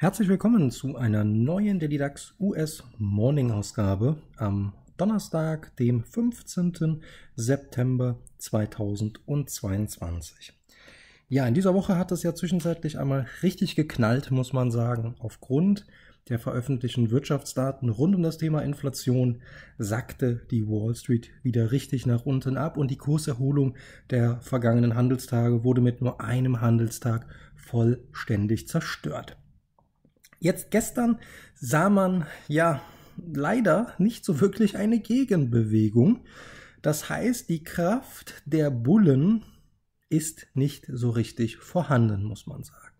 Herzlich willkommen zu einer neuen Delidax US Morning Ausgabe am Donnerstag, dem 15. September 2022. Ja, in dieser Woche hat es ja zwischenzeitlich einmal richtig geknallt, muss man sagen, aufgrund der veröffentlichten Wirtschaftsdaten rund um das Thema Inflation sackte die Wall Street wieder richtig nach unten ab und die Kurserholung der vergangenen Handelstage wurde mit nur einem Handelstag vollständig zerstört. Jetzt gestern sah man ja leider nicht so wirklich eine Gegenbewegung. Das heißt, die Kraft der Bullen ist nicht so richtig vorhanden, muss man sagen.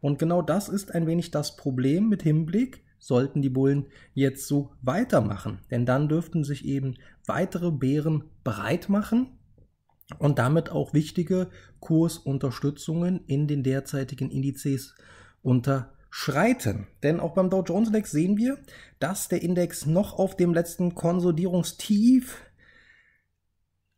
Und genau das ist ein wenig das Problem mit Hinblick, sollten die Bullen jetzt so weitermachen. Denn dann dürften sich eben weitere Bären breit machen und damit auch wichtige Kursunterstützungen in den derzeitigen Indizes unter schreiten. Denn auch beim Dow Jones Index sehen wir, dass der Index noch auf dem letzten Konsolidierungstief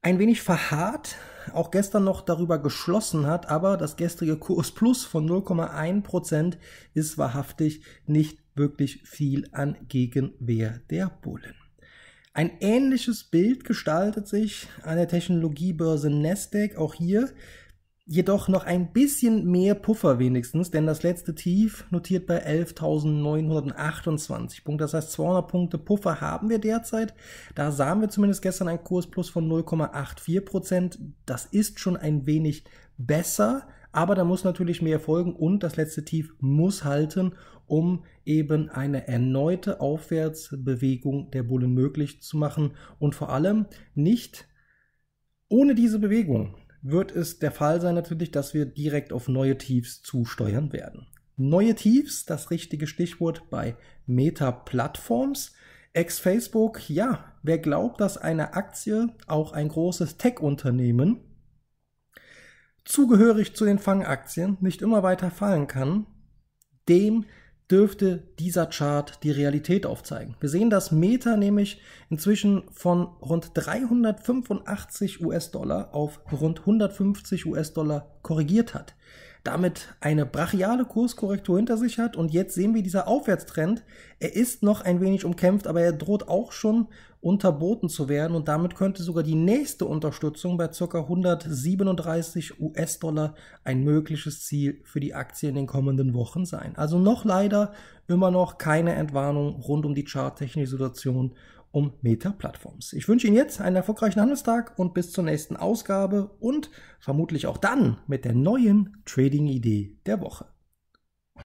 ein wenig verharrt, auch gestern noch darüber geschlossen hat, aber das gestrige Kurs Plus von 0,1% ist wahrhaftig nicht wirklich viel an Gegenwehr der Bullen. Ein ähnliches Bild gestaltet sich an der Technologiebörse Nasdaq. Auch hier jedoch noch ein bisschen mehr Puffer wenigstens, denn das letzte Tief notiert bei 11.928 Punkten. Das heißt, 200 Punkte Puffer haben wir derzeit. Da sahen wir zumindest gestern einen Kursplus von 0,84 Prozent. Das ist schon ein wenig besser, aber da muss natürlich mehr folgen und das letzte Tief muss halten, um eben eine erneute Aufwärtsbewegung der Bullen möglich zu machen und vor allem nicht ohne diese Bewegung wird es der Fall sein natürlich, dass wir direkt auf neue Tiefs zusteuern werden. Neue Tiefs, das richtige Stichwort bei Meta-Plattforms. Ex-Facebook, ja, wer glaubt, dass eine Aktie, auch ein großes Tech-Unternehmen, zugehörig zu den Fangaktien nicht immer weiter fallen kann, dem dürfte dieser Chart die Realität aufzeigen. Wir sehen, dass Meta nämlich inzwischen von rund 385 US-Dollar auf rund 150 US-Dollar korrigiert hat. Damit eine brachiale Kurskorrektur hinter sich hat und jetzt sehen wir dieser Aufwärtstrend. Er ist noch ein wenig umkämpft, aber er droht auch schon unterboten zu werden und damit könnte sogar die nächste Unterstützung bei ca. 137 US-Dollar ein mögliches Ziel für die Aktie in den kommenden Wochen sein. Also noch leider immer noch keine Entwarnung rund um die charttechnische Situation um Meta plattforms Ich wünsche Ihnen jetzt einen erfolgreichen Handelstag und bis zur nächsten Ausgabe und vermutlich auch dann mit der neuen Trading-Idee der Woche.